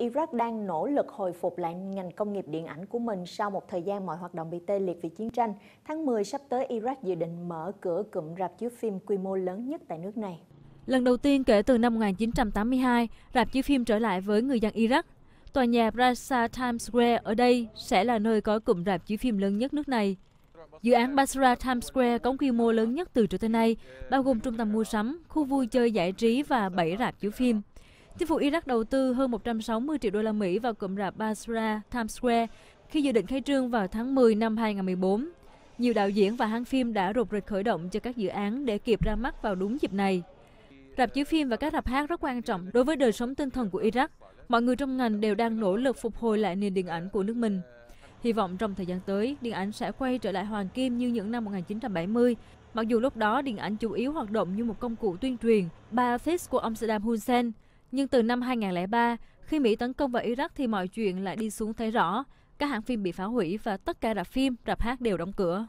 Iraq đang nỗ lực hồi phục lại ngành công nghiệp điện ảnh của mình sau một thời gian mọi hoạt động bị tê liệt vì chiến tranh. Tháng 10 sắp tới, Iraq dự định mở cửa cụm rạp chiếu phim quy mô lớn nhất tại nước này. Lần đầu tiên kể từ năm 1982, rạp chiếu phim trở lại với người dân Iraq. Tòa nhà Plaza Times Square ở đây sẽ là nơi có cụm rạp chiếu phim lớn nhất nước này. Dự án Basra Times Square có quy mô lớn nhất từ trước tới nay, bao gồm trung tâm mua sắm, khu vui chơi giải trí và 7 rạp chiếu phim. Chính phủ Iraq đầu tư hơn 160 triệu đô la Mỹ vào cụm rạp Basra Times Square khi dự định khai trương vào tháng 10 năm 2014. Nhiều đạo diễn và hãng phim đã rụt rịch khởi động cho các dự án để kịp ra mắt vào đúng dịp này. Rạp chiếu phim và các rạp hát rất quan trọng đối với đời sống tinh thần của Iraq. Mọi người trong ngành đều đang nỗ lực phục hồi lại nền điện ảnh của nước mình. Hy vọng trong thời gian tới, điện ảnh sẽ quay trở lại hoàng kim như những năm 1970. Mặc dù lúc đó điện ảnh chủ yếu hoạt động như một công cụ tuyên truyền, ba office của ông Saddam Hussein – nhưng từ năm 2003, khi Mỹ tấn công vào Iraq thì mọi chuyện lại đi xuống thấy rõ. Các hãng phim bị phá hủy và tất cả rạp phim, rạp hát đều đóng cửa.